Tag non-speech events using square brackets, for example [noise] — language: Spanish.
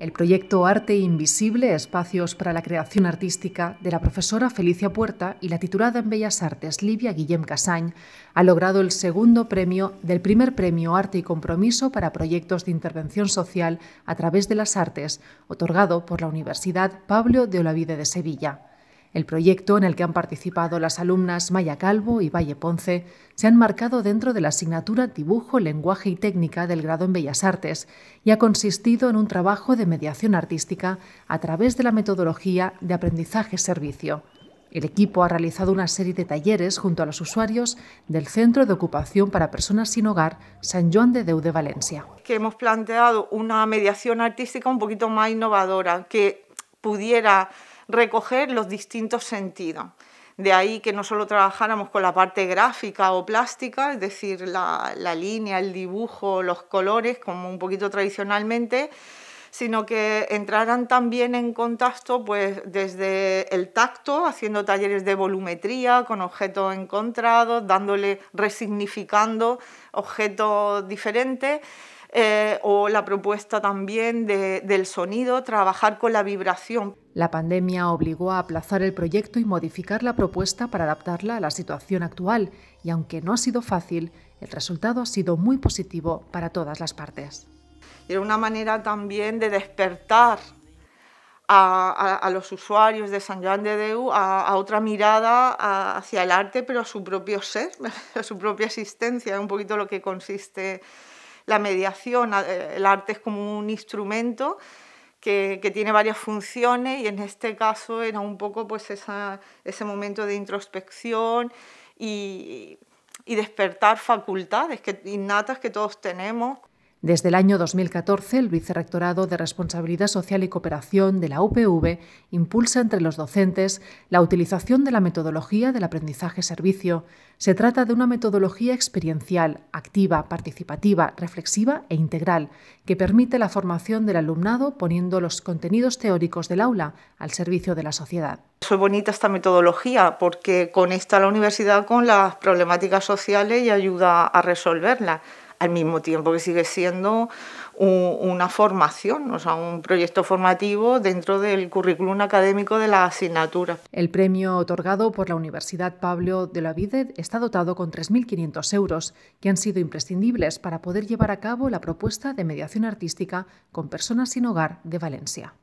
El proyecto Arte Invisible, Espacios para la Creación Artística, de la profesora Felicia Puerta y la titulada en Bellas Artes Livia Guillem Casañ, ha logrado el segundo premio del primer premio Arte y Compromiso para Proyectos de Intervención Social a través de las Artes, otorgado por la Universidad Pablo de Olavide de Sevilla. El proyecto en el que han participado las alumnas Maya Calvo y Valle Ponce se han marcado dentro de la asignatura Dibujo, Lenguaje y Técnica del grado en Bellas Artes y ha consistido en un trabajo de mediación artística a través de la metodología de aprendizaje-servicio. El equipo ha realizado una serie de talleres junto a los usuarios del Centro de Ocupación para Personas sin Hogar San Juan de Deu de Valencia. Que hemos planteado una mediación artística un poquito más innovadora, que pudiera recoger los distintos sentidos. De ahí que no solo trabajáramos con la parte gráfica o plástica, es decir, la, la línea, el dibujo, los colores, como un poquito tradicionalmente, sino que entraran también en contacto pues, desde el tacto, haciendo talleres de volumetría con objetos encontrados, dándole, resignificando objetos diferentes eh, o la propuesta también del sonido, trabajar con la vibración. La pandemia obligó a aplazar el proyecto y modificar la propuesta para adaptarla a la situación actual y aunque no ha sido fácil, el resultado ha sido muy positivo para todas las partes. Era una manera también de despertar a, los usuarios de San Juan de Deu a, a otra mirada hacia el arte, pero a su propio ser, [laughs] a su propia existencia, un poquito lo que consiste la mediación, eh, el arte es como un instrumento que, tiene varias funciones y en este caso era un poco pues ese momento de introspección y, despertar facultades que, innatas que todos tenemos. Desde el año 2014, el Vicerrectorado de Responsabilidad Social y Cooperación de la UPV impulsa entre los docentes la utilización de la metodología del aprendizaje-servicio. Se trata de una metodología experiencial, activa, participativa, reflexiva e integral, que permite la formación del alumnado poniendo los contenidos teóricos del aula al servicio de la sociedad. Es bonita esta metodología porque conecta a la universidad con las problemáticas sociales y ayuda a resolverlas al mismo tiempo que sigue siendo una formación, o sea, un proyecto formativo dentro del currículum académico de la asignatura. El premio otorgado por la Universidad Pablo de la Vide está dotado con 3.500 euros, que han sido imprescindibles para poder llevar a cabo la propuesta de mediación artística con personas sin hogar de Valencia.